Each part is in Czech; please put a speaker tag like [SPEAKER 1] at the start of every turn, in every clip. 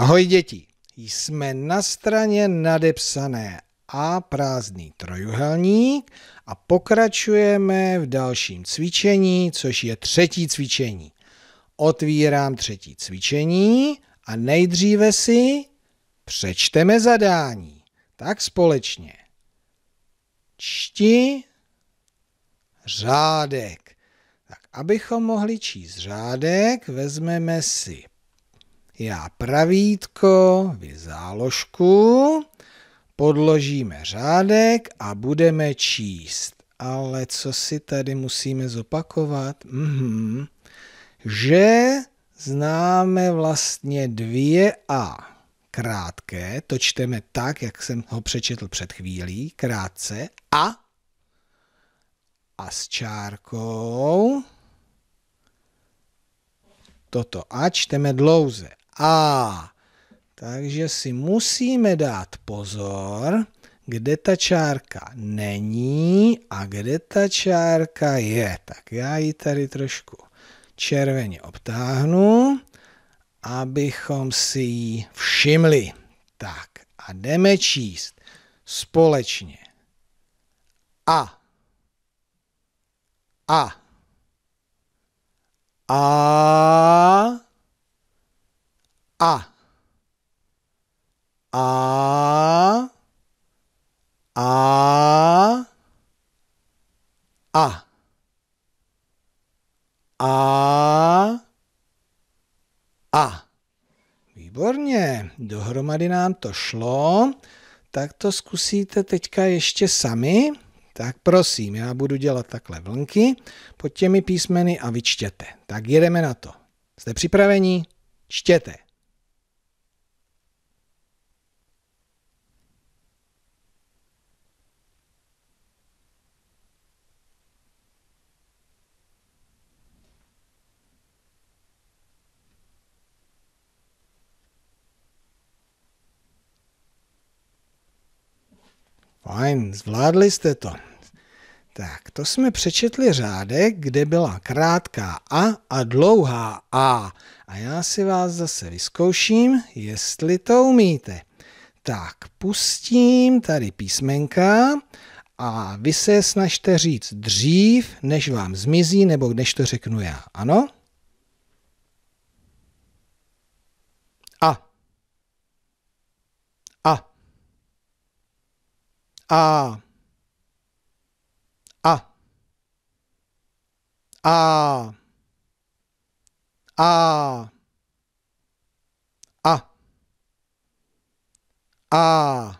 [SPEAKER 1] Ahoj děti, jsme na straně nadepsané a prázdný trojuhelník a pokračujeme v dalším cvičení, což je třetí cvičení. Otvírám třetí cvičení a nejdříve si přečteme zadání. Tak společně. Čti řádek. Tak abychom mohli číst řádek, vezmeme si já pravítko, vy záložku, podložíme řádek a budeme číst. Ale co si tady musíme zopakovat? Mhm. Že známe vlastně dvě A. Krátké, to čteme tak, jak jsem ho přečetl před chvílí, krátce, a a s čárkou toto A čteme dlouze. A. Takže si musíme dát pozor, kde ta čárka není a kde ta čárka je. Tak já ji tady trošku červeně obtáhnu, abychom si ji všimli. Tak a jdeme číst společně.
[SPEAKER 2] A. A. A. A. A.
[SPEAKER 1] Výborně, dohromady nám to šlo. Tak to zkusíte teďka ještě sami. Tak prosím, já budu dělat takhle vlnky pod těmi písmeny a vyčtěte. Tak jedeme na to. Jste připraveni? Čtěte. Fajn, zvládli jste to. Tak, to jsme přečetli řádek, kde byla krátká A a dlouhá A. A já si vás zase vyzkouším, jestli to umíte. Tak, pustím tady písmenka a vy se snažte říct dřív, než vám zmizí, nebo než to řeknu já. Ano? A.
[SPEAKER 2] A. A. A. A. A. A.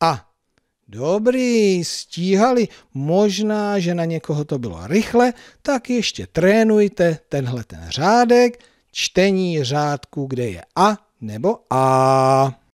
[SPEAKER 2] A.
[SPEAKER 1] Dobrý, stíhali. Možná, že na někoho to bylo rychle, tak ještě trénujte tenhle ten řádek, čtení řádku, kde je a nebo a.